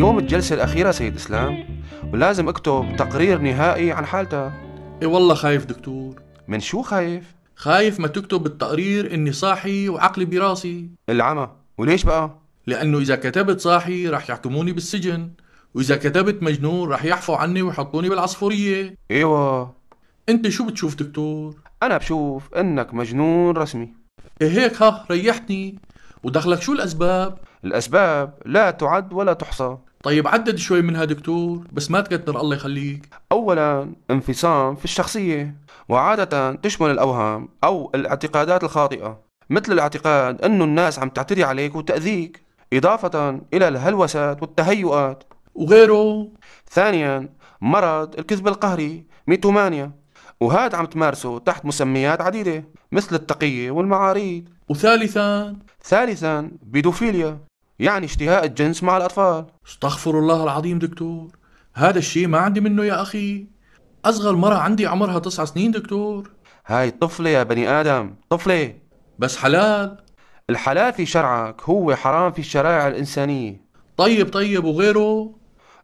اليوم الجلسة الأخيرة سيد إسلام ولازم أكتب تقرير نهائي عن حالتها إي والله خايف دكتور من شو خايف؟ خايف ما تكتب بالتقرير إني صاحي وعقلي براسي العمى وليش بقى؟ لأنه إذا كتبت صاحي رح يحكموني بالسجن وإذا كتبت مجنون رح يحفوا عني ويحطوني بالعصفورية إيوه أنت شو بتشوف دكتور؟ أنا بشوف إنك مجنون رسمي إيه هيك ها ريحتني ودخلك شو الأسباب؟ الأسباب لا تعد ولا تحصى طيب عدد شوي منها دكتور بس ما تكتر الله يخليك أولا انفصام في الشخصية وعادة تشمل الأوهام أو الاعتقادات الخاطئة مثل الاعتقاد أنه الناس عم تعتري عليك وتأذيك إضافة إلى الهلوسات والتهيؤات وغيره ثانيا مرض الكذب القهري ميتومانيا وهذا عم تمارسه تحت مسميات عديدة مثل التقية والمعاريض وثالثا ثالثا بيدوفيليا يعني اشتهاء الجنس مع الأطفال استغفر الله العظيم دكتور هذا الشيء ما عندي منه يا أخي أصغر مرة عندي عمرها تسع سنين دكتور هاي طفلة يا بني آدم طفلة بس حلال الحلال في شرعك هو حرام في الشرائع الإنسانية طيب طيب وغيره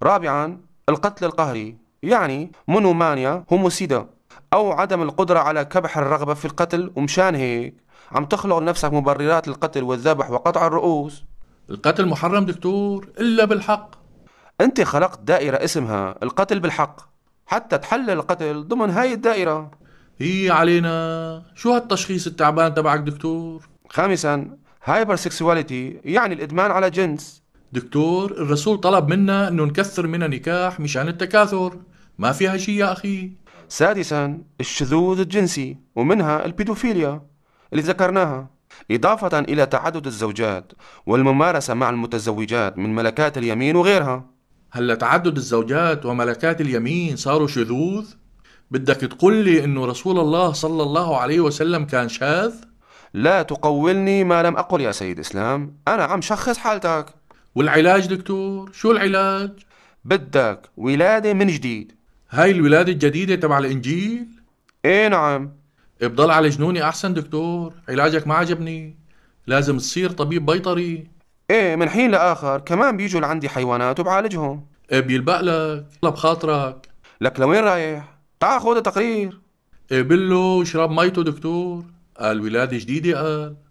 رابعا القتل القهري يعني مونومانيا هوموسيدا أو عدم القدرة على كبح الرغبة في القتل ومشان هيك عم تخلق لنفسك مبررات للقتل والذبح وقطع الرؤوس القتل محرم دكتور إلا بالحق أنت خلقت دائرة اسمها القتل بالحق حتى تحلل القتل ضمن هاي الدائرة هي علينا شو هالتشخيص التعبان تبعك دكتور خامسا هايبر سيكسواليتي يعني الإدمان على جنس دكتور الرسول طلب منا أنه نكثر من النكاح مشان التكاثر ما فيها شي يا أخي سادسا الشذوذ الجنسي ومنها البيدوفيليا اللي ذكرناها إضافة إلى تعدد الزوجات والممارسة مع المتزوجات من ملكات اليمين وغيرها هلا تعدد الزوجات وملكات اليمين صاروا شذوذ؟ بدك تقول لي إنه رسول الله صلى الله عليه وسلم كان شاذ؟ لا تقولني ما لم أقل يا سيد إسلام أنا عم شخص حالتك والعلاج دكتور؟ شو العلاج؟ بدك ولادة من جديد هاي الولادة الجديدة تبع الإنجيل؟ ايه نعم بضل على جنوني احسن دكتور علاجك ما عجبني لازم تصير طبيب بيطري ايه من حين لاخر كمان بيجوا لعندي حيوانات وبعالجهم إيه بيلبق لك الله بخاطرك لك لوين رايح تعال خذ تقرير ايه له شرب ميته دكتور قال ولادة جديدة قال